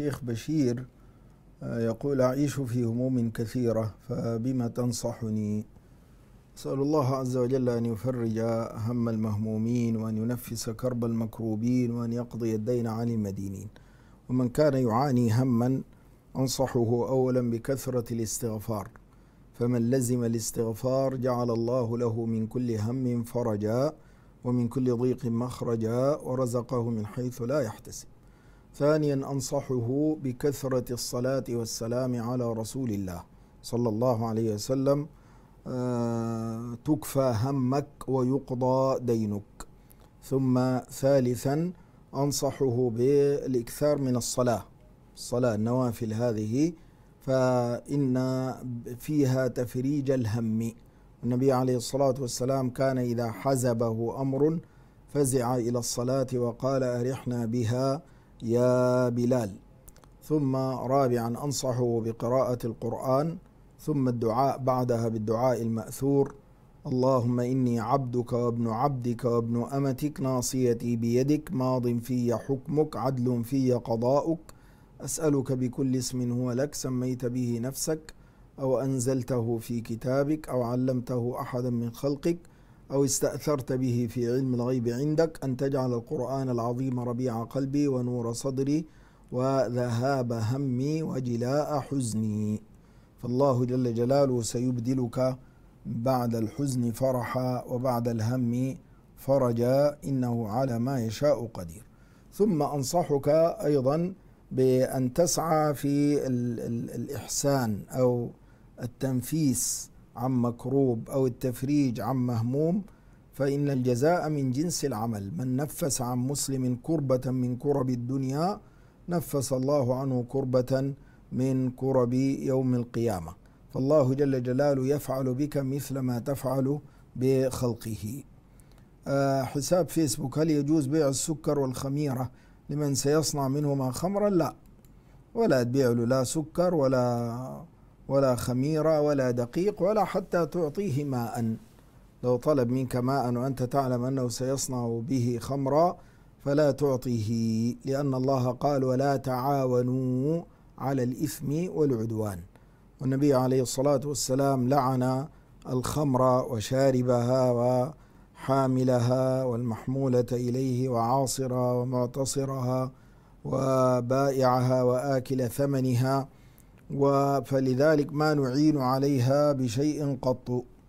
الشيخ بشير آه، يقول أعيش في هموم كثيرة فبما تنصحني أسأل الله عز وجل أن يفرج هم المهمومين وأن ينفس كرب المكروبين وأن يقضي الدين عن المدينين ومن كان يعاني هما أنصحه أولا بكثرة الاستغفار فمن لزم الاستغفار جعل الله له من كل هم فرجا ومن كل ضيق مخرجا ورزقه من حيث لا يحتسب ثانيا أنصحه بكثرة الصلاة والسلام على رسول الله صلى الله عليه وسلم آه، تكفى همك ويقضى دينك ثم ثالثا أنصحه بالإكثار من الصلاة الصلاة النوافل هذه فإن فيها تفريج الهم النبي عليه الصلاة والسلام كان إذا حزبه أمر فزع إلى الصلاة وقال أرحنا بها يا بلال ثم رابعا أنصحه بقراءة القرآن ثم الدعاء بعدها بالدعاء المأثور اللهم إني عبدك وابن عبدك وابن أمتك ناصيتي بيدك ماض في حكمك عدل في قضاؤك أسألك بكل اسم هو لك سميت به نفسك أو أنزلته في كتابك أو علمته أحدا من خلقك أو استأثرت به في علم الغيب عندك أن تجعل القرآن العظيم ربيع قلبي ونور صدري وذهاب همي وجلاء حزني فالله جل جلاله سيبدلك بعد الحزن فرحا وبعد الهم فرجا إنه على ما يشاء قدير ثم أنصحك أيضا بأن تسعى في الإحسان أو التنفيس عن مكروب أو التفريج عن مهموم فإن الجزاء من جنس العمل من نفس عن مسلم كربة من كرب الدنيا نفس الله عنه كربة من كرب يوم القيامة فالله جل جلاله يفعل بك مثل ما تفعل بخلقه آه، حساب فيسبوك هل يجوز بيع السكر والخميرة لمن سيصنع منهما خمرا لا ولا تبيع له لا سكر ولا ولا خميرة ولا دقيق ولا حتى تعطيه ماء لو طلب منك ماء وأنت تعلم أنه سيصنع به خمرا فلا تعطيه لأن الله قال ولا تعاونوا على الإثم والعدوان والنبي عليه الصلاة والسلام لعن الخمر وشاربها وحاملها والمحمولة إليه وعاصرها ومعتصرها وبائعها وآكل ثمنها فلذلك ما نعين عليها بشيء قط